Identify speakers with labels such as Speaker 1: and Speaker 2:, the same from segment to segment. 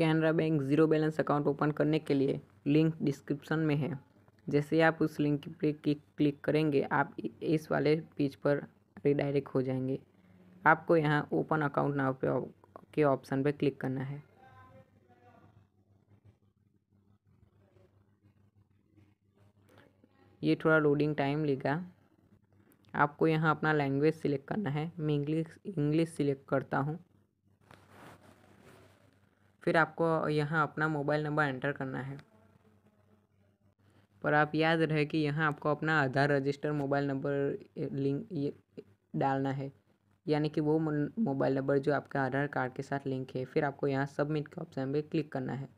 Speaker 1: Canara bank zero balance account open करने के लिए लिंक डिस्क्रिप्शन में है जैसे आप उस लिंक पर क्लिक करेंगे आप इस वाले पेज पर रिडायरेक्ट हो जाएंगे आपको यहाँ ओपन अकाउंट नाव पे के ऑप्शन पर क्लिक करना है ये थोड़ा लोडिंग टाइम लेगा आपको यहाँ अपना लैंग्वेज सिलेक्ट करना है मैं इंग्लिश इंग्लिश सिलेक्ट करता हूँ फिर आपको यहाँ अपना मोबाइल नंबर एंटर करना है पर आप याद रहे कि यहाँ आपको अपना Aadhaar register mobile number link डालना है यानी कि वो मोबाइल नंबर जो आपका आधार कार्ड के साथ लिंक है फिर आपको यहाँ सबमिट के ऑप्शन पर क्लिक करना है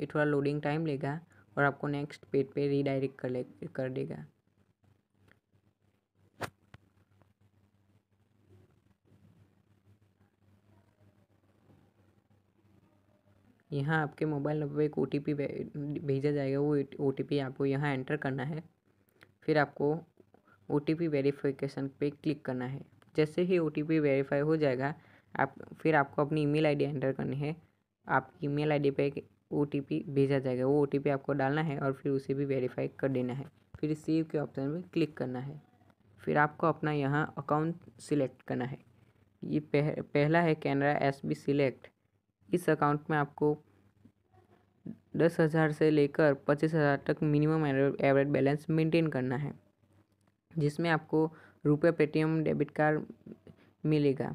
Speaker 1: ये थोड़ा लोडिंग टाइम लेगा और आपको नेक्स्ट पेज पे रीडायरेक्ट कर ले कर देगा यहाँ आपके मोबाइल नंबर पर एक ओ टी पी भेजा जाएगा वो ओ टी पी आपको यहाँ एंटर करना है फिर आपको ओ टी पी वेरीफिकेशन पर क्लिक करना है जैसे ही ओ टी पी वेरीफाई हो जाएगा आप फिर आपको अपनी ईमेल आईडी एंटर करनी है आपकी ईमेल आईडी पे एक ओ टी पी भेजा जाएगा वो ओ टी पी आपको डालना है और फिर उसे भी वेरीफाई कर देना है फिर सेव के ऑप्शन पर क्लिक करना है फिर आपको अपना यहाँ अकाउंट सिलेक्ट करना है ये पह, पहला है कैनरा एस बी सिलेक्ट इस अकाउंट में आपको दस हज़ार से लेकर पच्चीस हज़ार तक मिनिमम एवरेज बैलेंस मेंटेन करना है जिसमें आपको रुपये पेटीएम डेबिट कार्ड मिलेगा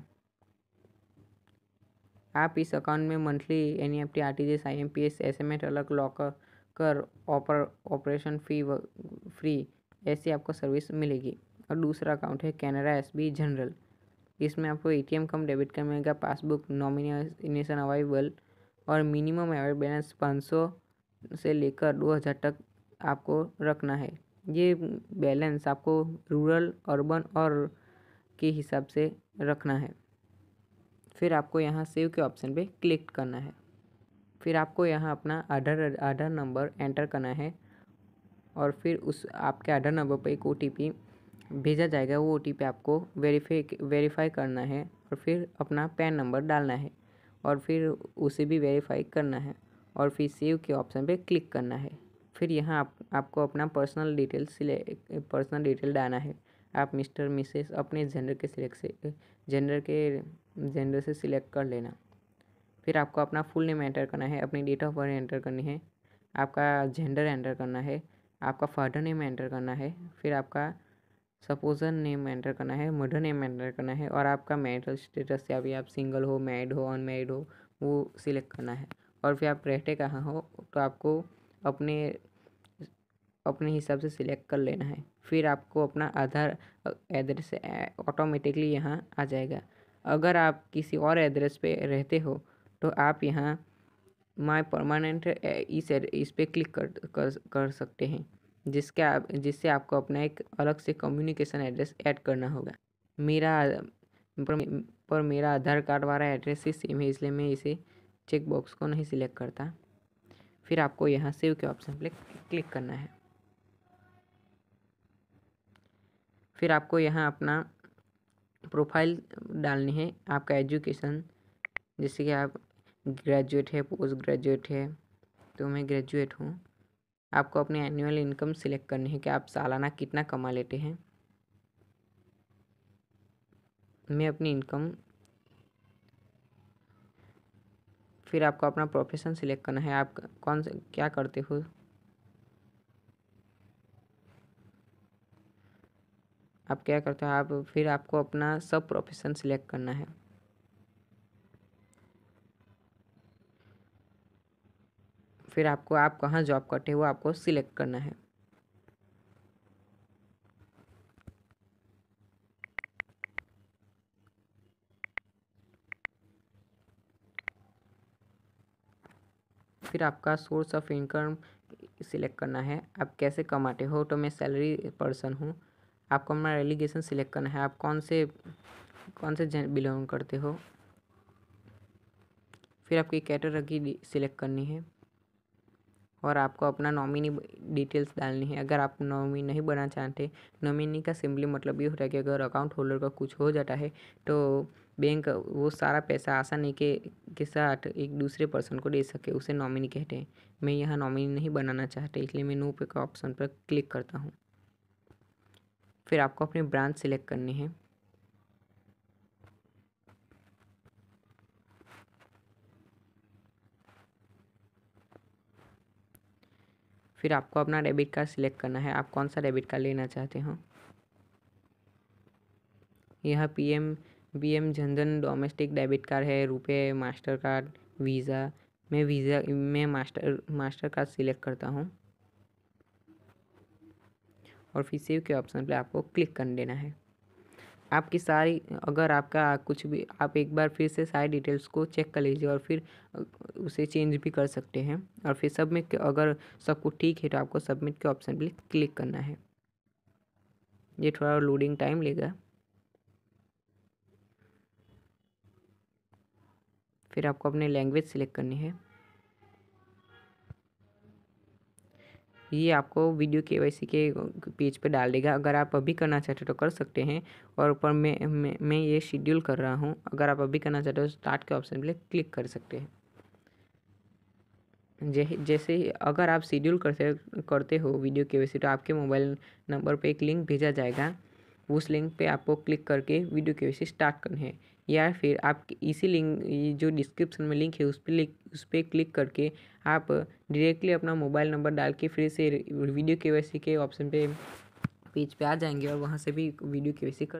Speaker 1: आप इस अकाउंट में monthly N E F T R T G S I M P S S M S अलग लॉकर कर ऑपर ऑपरेशन फी फ्री ऐसी आपको सर्विस मिलेगी और दूसरा अकाउंट है कैनरा एस बी जनरल इसमें आपको A M cum debit card मिलेगा पासबुक नॉमिनेशन अवेलेबल और मिनिमम एवरेज बैलेंस सौ से लेकर दो हज़ार तक आपको रखना है ये बैलेंस आपको रूरल अर्बन और के हिसाब से रखना है फिर आपको यहाँ सेव के ऑप्शन पे क्लिक करना है फिर आपको यहाँ अपना आधार आधार नंबर एंटर करना है और फिर उस आपके आधार नंबर पर एक ओ भेजा जाएगा वो ओ आपको वेरीफाई वेरीफाई करना है और फिर अपना पैन नंबर डालना है और फिर उसे भी वेरीफाई करना है और फिर सेव के ऑप्शन पे क्लिक करना है फिर यहाँ आप, आपको अपना पर्सनल डिटेल सिले पर्सनल डिटेल डालना है आप मिस्टर मिसेस अपने जेंडर के सिलेक्ट से जेंडर के जेंडर से सिलेक्ट कर लेना फिर आपको अपना फुल नेम एंटर करना है अपनी डेट ऑफ बर्थ एंटर करनी है आपका जेंडर एंटर करना है आपका फादर नेम एंटर करना है फिर आपका सपोजर नेम एंटर करना है मर्डर नेम एंटर करना है और आपका मैरिटल स्टेटस या भी आप सिंगल हो मैरिड हो अनमेरिड हो वो सिलेक्ट करना है और फिर आप रहते कहाँ हो तो आपको अपने अपने हिसाब से सिलेक्ट कर लेना है फिर आपको अपना आधार एड्रेस ऑटोमेटिकली यहाँ आ जाएगा अगर आप किसी और एड्रेस पे रहते हो तो आप यहाँ माय परमानेंट इस इस पर क्लिक कर, कर कर सकते हैं जिसके आप जिससे आपको अपना एक अलग से कम्युनिकेशन एड्रेस ऐड करना होगा मेरा पर, पर मेरा आधार कार्ड वाला एड्रेस ही सेम है इसलिए मैं इसे चेक बॉक्स को नहीं सिलेक्ट करता फिर आपको यहाँ सेव के ऑप्शन पर क्लिक करना है फिर आपको यहाँ अपना प्रोफाइल डालनी है आपका एजुकेशन जैसे कि आप ग्रेजुएट है पोस्ट ग्रेजुएट है तो मैं ग्रेजुएट हूँ आपको अपनी एनुअल इनकम सिलेक्ट करनी है कि आप सालाना कितना कमा लेते हैं मैं अपनी इनकम फिर आपको अपना प्रोफेशन सिलेक्ट करना है आप कौन क्या करते हो आप क्या करते हो आप फिर आपको अपना सब प्रोफेशन सिलेक्ट करना है फिर आपको आप कहाँ जॉब करते हो आपको सिलेक्ट करना है फिर आपका सोर्स ऑफ इनकम सिलेक्ट करना है आप कैसे कमाते हो तो मैं सैलरी पर्सन हूँ आपको अपना एलिगेशन सिलेक्ट करना है आप कौन से कौन से बिलोंग करते हो फिर आपकी कैटेगरी सिलेक्ट करनी है और आपको अपना नॉमिनी डिटेल्स डालनी है अगर आप नॉमिनी नहीं बनना चाहते नॉमिनी का सिंपली मतलब ये होता है कि अगर अकाउंट होल्डर का कुछ हो जाता है तो बैंक वो सारा पैसा आसानी के के साथ एक दूसरे पर्सन को दे सके उसे नॉमिनी कहते हैं मैं यहाँ नॉमिनी नहीं बनाना चाहते इसलिए मैं नो पे का ऑप्शन पर क्लिक करता हूँ फिर आपको अपने ब्रांच सिलेक्ट करनी है फिर आपको अपना डेबिट कार्ड सिलेक्ट करना है आप कौन सा डेबिट कार्ड लेना चाहते हो यह P M B M Jan Dhan domestic debit card है रुपए मास्टर कार्ड वीज़ा मैं वीज़ा मैं मास्टर मास्टर कार्ड सिलेक्ट करता हूँ और फिर सेव के ऑप्शन पे आपको क्लिक कर देना है आपकी सारी अगर आपका कुछ भी आप एक बार फिर से सारी डिटेल्स को चेक कर लीजिए और फिर उसे चेंज भी कर सकते हैं और फिर सबमिट अगर सब कुछ ठीक है तो आपको सबमिट के ऑप्शन पर क्लिक करना है ये थोड़ा लोडिंग टाइम लेगा फिर आपको अपने लैंग्वेज सेलेक्ट करनी है ये आपको वीडियो के वाई के पेज पर डाल देगा अगर आप अभी करना चाहते हो तो कर सकते हैं और ऊपर मैं मैं, ये शेड्यूल कर रहा हूँ अगर आप अभी करना चाहते हो तो स्टार्ट के ऑप्शन पर क्लिक कर सकते हैं जैसे अगर आप शेड्यूल करते करते हो वीडियो के वैसे तो आपके मोबाइल नंबर पे एक लिंक भेजा जाएगा उस लिंक पे आपको क्लिक करके वीडियो के वैसे स्टार्ट करना है या फिर आप इसी लिंक जो डिस्क्रिप्शन में लिंक है उस पर लिंक उस पर क्लिक करके आप डायरेक्टली अपना मोबाइल नंबर डाल के फिर से वीडियो के वैसे के ऑप्शन पे पेज पे आ जाएंगे और वहाँ से भी वीडियो के वैसे कर